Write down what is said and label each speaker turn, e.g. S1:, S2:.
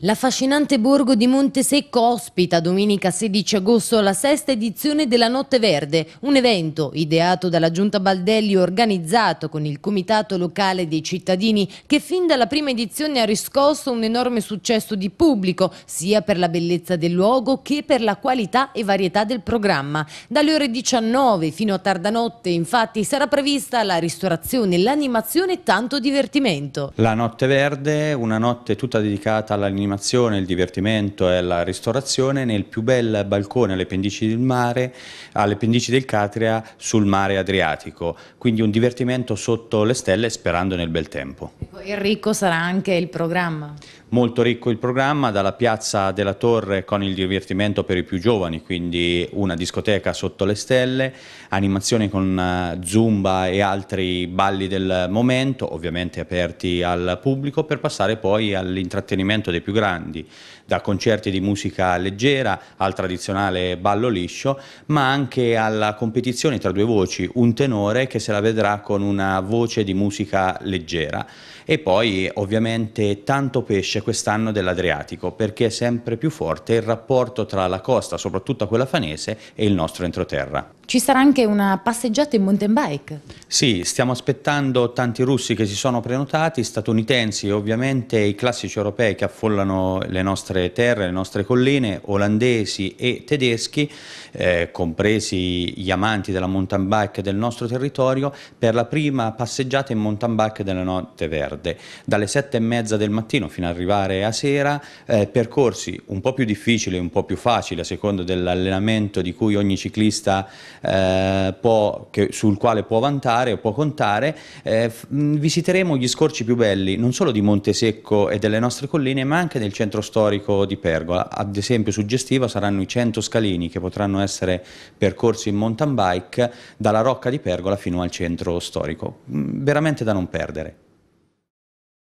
S1: L'affascinante borgo di Montesecco ospita domenica 16 agosto la sesta edizione della Notte Verde, un evento ideato dalla Giunta Baldelli organizzato con il Comitato Locale dei Cittadini che fin dalla prima edizione ha riscosso un enorme successo di pubblico sia per la bellezza del luogo che per la qualità e varietà del programma. Dalle ore 19 fino a tardanotte infatti sarà prevista la ristorazione, l'animazione e tanto divertimento.
S2: La Notte Verde, una notte tutta dedicata all'animazione l'animazione, il divertimento e la ristorazione nel più bel balcone alle pendici del mare, alle pendici del Catria sul mare Adriatico, quindi un divertimento sotto le stelle sperando nel bel tempo.
S1: E ricco sarà anche il programma.
S2: Molto ricco il programma, dalla piazza della Torre con il divertimento per i più giovani, quindi una discoteca sotto le stelle, animazioni con eh, zumba e altri balli del momento, ovviamente aperti al pubblico, per passare poi all'intrattenimento dei più grandi, da concerti di musica leggera al tradizionale ballo liscio, ma anche alla competizione tra due voci, un tenore che se la vedrà con una voce di musica leggera e poi ovviamente tanto pesce quest'anno dell'Adriatico perché è sempre più forte il rapporto tra la costa, soprattutto quella fanese, e il nostro entroterra.
S1: Ci sarà anche una passeggiata in mountain bike?
S2: Sì, stiamo aspettando tanti russi che si sono prenotati, statunitensi e ovviamente i classici europei che affollano le nostre terre, le nostre colline, olandesi e tedeschi, eh, compresi gli amanti della mountain bike del nostro territorio, per la prima passeggiata in mountain bike della Notte Verde verde dalle sette e mezza del mattino fino ad arrivare a sera, eh, percorsi un po' più difficili e un po' più facili a seconda dell'allenamento di cui ogni ciclista eh, può, che, sul quale può vantare o può contare, eh, mm, visiteremo gli scorci più belli non solo di Montesecco e delle nostre colline ma anche del centro storico di Pergola, ad esempio suggestiva saranno i 100 scalini che potranno essere percorsi in mountain bike dalla Rocca di Pergola fino al centro storico, mm, veramente da non perdere.